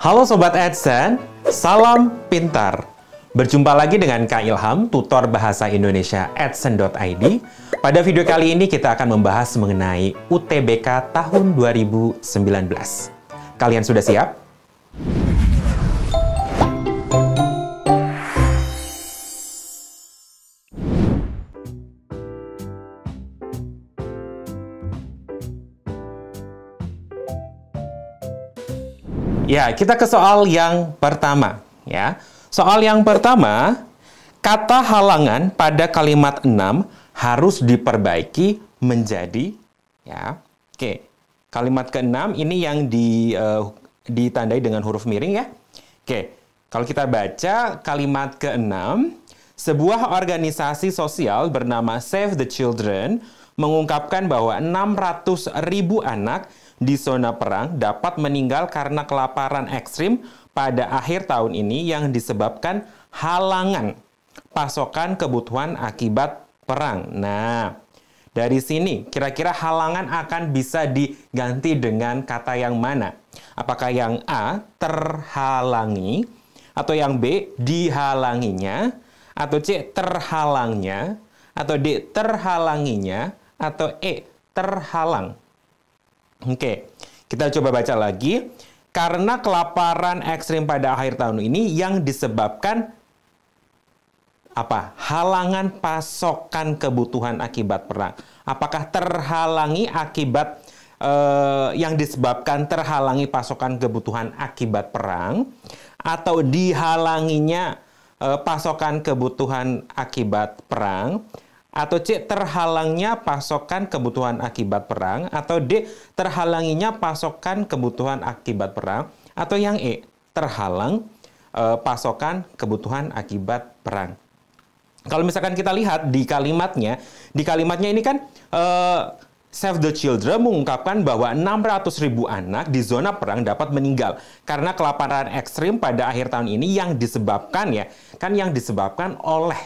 Halo Sobat AdSense, salam pintar. Berjumpa lagi dengan Kak Ilham, tutor Bahasa Indonesia AdSense.id. Pada video kali ini kita akan membahas mengenai UTBK tahun 2019. Kalian sudah siap? Ya, kita ke soal yang pertama ya. Soal yang pertama, kata halangan pada kalimat 6 harus diperbaiki menjadi ya. Oke. Kalimat ke-6 ini yang di uh, ditandai dengan huruf miring ya. Oke. Kalau kita baca kalimat ke-6, sebuah organisasi sosial bernama Save the Children mengungkapkan bahwa 600 ribu anak di zona perang dapat meninggal karena kelaparan ekstrim pada akhir tahun ini yang disebabkan halangan pasokan kebutuhan akibat perang. Nah, dari sini kira-kira halangan akan bisa diganti dengan kata yang mana? Apakah yang A terhalangi atau yang B dihalanginya atau C terhalangnya atau D terhalanginya atau E? Terhalang. Oke, kita coba baca lagi. Karena kelaparan ekstrim pada akhir tahun ini yang disebabkan apa? Halangan pasokan kebutuhan akibat perang. Apakah terhalangi akibat eh, yang disebabkan terhalangi pasokan kebutuhan akibat perang atau dihalanginya eh, pasokan kebutuhan akibat perang atau C terhalangnya pasokan kebutuhan akibat perang atau D terhalanginya pasokan kebutuhan akibat perang atau yang E terhalang e, pasokan kebutuhan akibat perang. Kalau misalkan kita lihat di kalimatnya, di kalimatnya ini kan e, Save the Children mengungkapkan bahwa 600 ribu anak di zona perang dapat meninggal karena kelaparan ekstrim pada akhir tahun ini yang disebabkan ya kan yang disebabkan oleh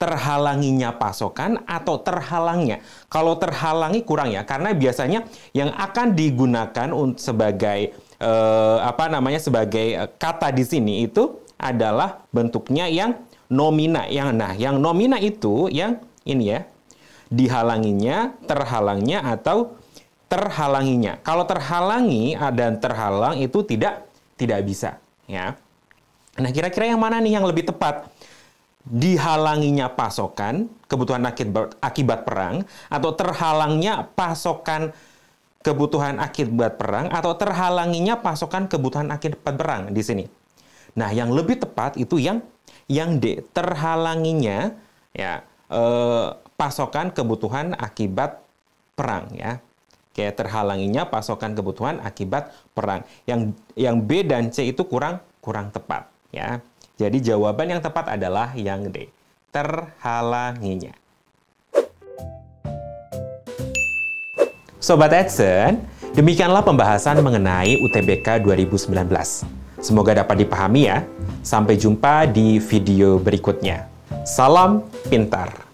terhalanginya pasokan atau terhalangnya. Kalau terhalangi kurang ya, karena biasanya yang akan digunakan sebagai eh, apa namanya sebagai eh, kata di sini itu adalah bentuknya yang nomina yang nah yang nomina itu yang ini ya dihalanginya, terhalangnya atau terhalanginya. Kalau terhalangi dan terhalang itu tidak tidak bisa ya. Nah, kira-kira yang mana nih yang lebih tepat? dihalanginya pasokan kebutuhan akibat, perang atau terhalangnya pasokan kebutuhan akibat perang atau terhalanginya pasokan kebutuhan akibat perang di sini. Nah, yang lebih tepat itu yang yang D, terhalanginya ya eh, pasokan kebutuhan akibat perang ya. Kayak terhalanginya pasokan kebutuhan akibat perang. Yang yang B dan C itu kurang kurang tepat ya. Jadi jawaban yang tepat adalah yang D, terhalanginya. Sobat Edson, demikianlah pembahasan mengenai UTBK 2019. Semoga dapat dipahami ya. Sampai jumpa di video berikutnya. Salam pintar!